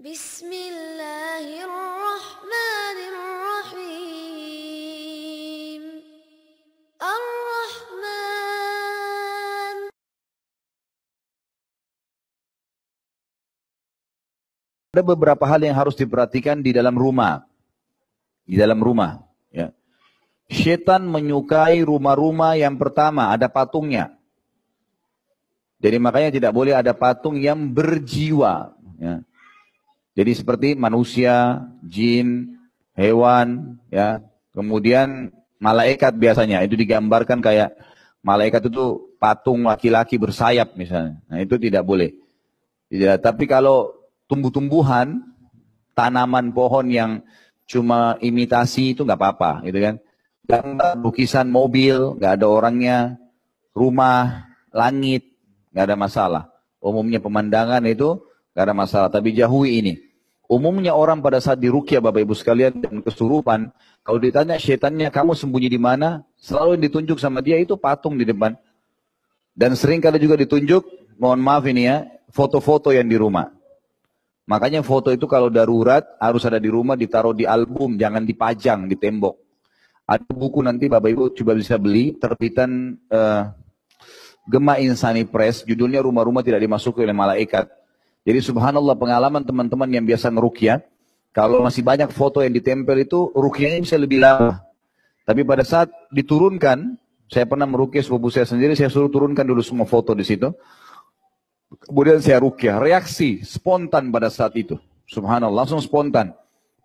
Bismillahirrahmanirrahim. Ar-Rahman. Ada beberapa hal yang harus diperhatikan di dalam rumah. Di dalam rumah, ya. Setan menyukai rumah-rumah yang pertama ada patungnya. Jadi makanya tidak boleh ada patung yang berjiwa, ya. Jadi seperti manusia, jin, hewan, ya. Kemudian malaikat biasanya itu digambarkan kayak malaikat itu patung laki-laki bersayap misalnya. Nah, itu tidak boleh. Ya, tapi kalau tumbuh-tumbuhan, tanaman pohon yang cuma imitasi itu nggak apa-apa, gitu kan. Gambar lukisan mobil, nggak ada orangnya, rumah, langit, nggak ada masalah. Umumnya pemandangan itu nggak ada masalah, tapi jauhi ini. Umumnya orang pada saat dirukia Bapak Ibu sekalian dan kesurupan, kalau ditanya setannya kamu sembunyi di mana, selalu ditunjuk sama dia itu patung di depan. Dan sering kali juga ditunjuk, mohon maaf ini ya, foto-foto yang di rumah. Makanya foto itu kalau darurat harus ada di rumah ditaruh di album, jangan dipajang di tembok. Ada buku nanti Bapak Ibu coba bisa beli terbitan uh, Gema Insani Press, judulnya Rumah-Rumah Tidak Dimasuki oleh Malaikat. Jadi subhanallah pengalaman teman-teman yang biasa ngerukia, kalau masih banyak foto yang ditempel itu rukianya bisa lebih lama. Tapi pada saat diturunkan, saya pernah merukia sepupu saya sendiri, saya suruh turunkan dulu semua foto di situ. Kemudian saya rukia, reaksi spontan pada saat itu. Subhanallah, langsung spontan.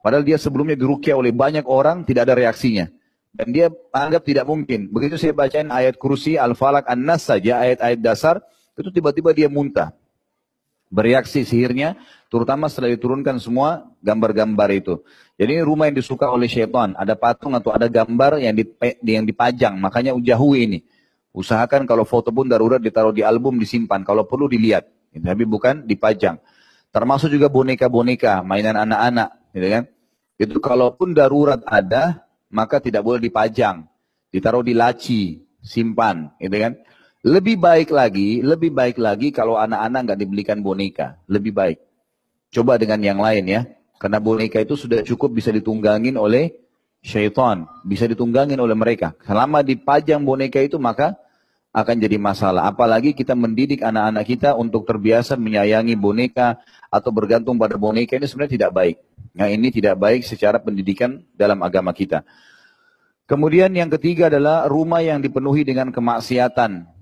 Padahal dia sebelumnya dirukia oleh banyak orang, tidak ada reaksinya. Dan dia anggap tidak mungkin. Begitu saya bacain ayat kursi, al-falak, an-nas saja, ayat-ayat dasar, itu tiba-tiba dia muntah bereaksi sihirnya, terutama setelah diturunkan semua gambar-gambar itu. Jadi ini rumah yang disuka oleh syaitan, ada patung atau ada gambar yang, yang dipajang, makanya jauhi ini. Usahakan kalau foto pun darurat ditaruh di album, disimpan, kalau perlu dilihat, tapi bukan dipajang. Termasuk juga boneka-boneka, mainan anak-anak, gitu kan. Itu kalaupun darurat ada, maka tidak boleh dipajang, ditaruh di laci, simpan, gitu kan. Lebih baik lagi, lebih baik lagi kalau anak-anak nggak dibelikan boneka. Lebih baik. Coba dengan yang lain ya. Karena boneka itu sudah cukup bisa ditunggangin oleh syaitan. Bisa ditunggangin oleh mereka. Selama dipajang boneka itu maka akan jadi masalah. Apalagi kita mendidik anak-anak kita untuk terbiasa menyayangi boneka atau bergantung pada boneka ini sebenarnya tidak baik. Nah ini tidak baik secara pendidikan dalam agama kita. Kemudian yang ketiga adalah rumah yang dipenuhi dengan kemaksiatan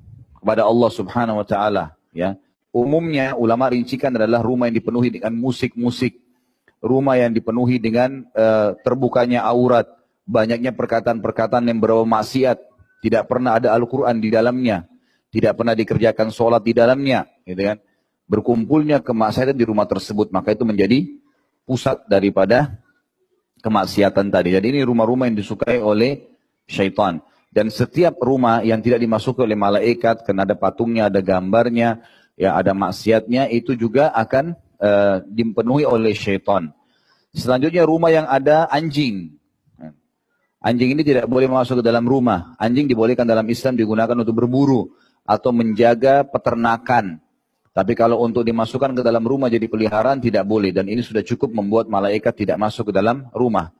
kepada Allah Subhanahu wa taala, ya. Umumnya ulama rincikan adalah rumah yang dipenuhi dengan musik-musik, rumah yang dipenuhi dengan uh, terbukanya aurat, banyaknya perkataan-perkataan yang berbau maksiat, tidak pernah ada Al-Qur'an di dalamnya, tidak pernah dikerjakan sholat di dalamnya, gitu kan. Berkumpulnya kemaksiatan di rumah tersebut, maka itu menjadi pusat daripada kemaksiatan tadi. Jadi ini rumah-rumah yang disukai oleh syaitan. Dan setiap rumah yang tidak dimasuki oleh malaikat, karena ada patungnya, ada gambarnya, ya ada maksiatnya, itu juga akan uh, dipenuhi oleh syaitan. Selanjutnya rumah yang ada anjing. Anjing ini tidak boleh masuk ke dalam rumah. Anjing dibolehkan dalam Islam digunakan untuk berburu atau menjaga peternakan. Tapi kalau untuk dimasukkan ke dalam rumah jadi peliharaan tidak boleh dan ini sudah cukup membuat malaikat tidak masuk ke dalam rumah.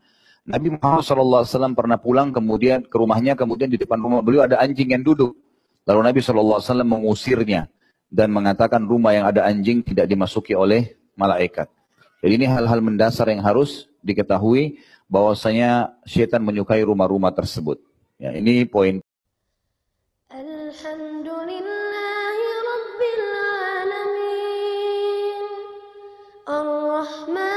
Nabi Muhammad SAW pernah pulang kemudian ke rumahnya, kemudian di depan rumah beliau ada anjing yang duduk. Lalu Nabi SAW mengusirnya dan mengatakan rumah yang ada anjing tidak dimasuki oleh malaikat. Jadi ini hal-hal mendasar yang harus diketahui bahwasanya setan menyukai rumah-rumah tersebut. Ya, ini poin. Alhamdulillahirabbil alamin.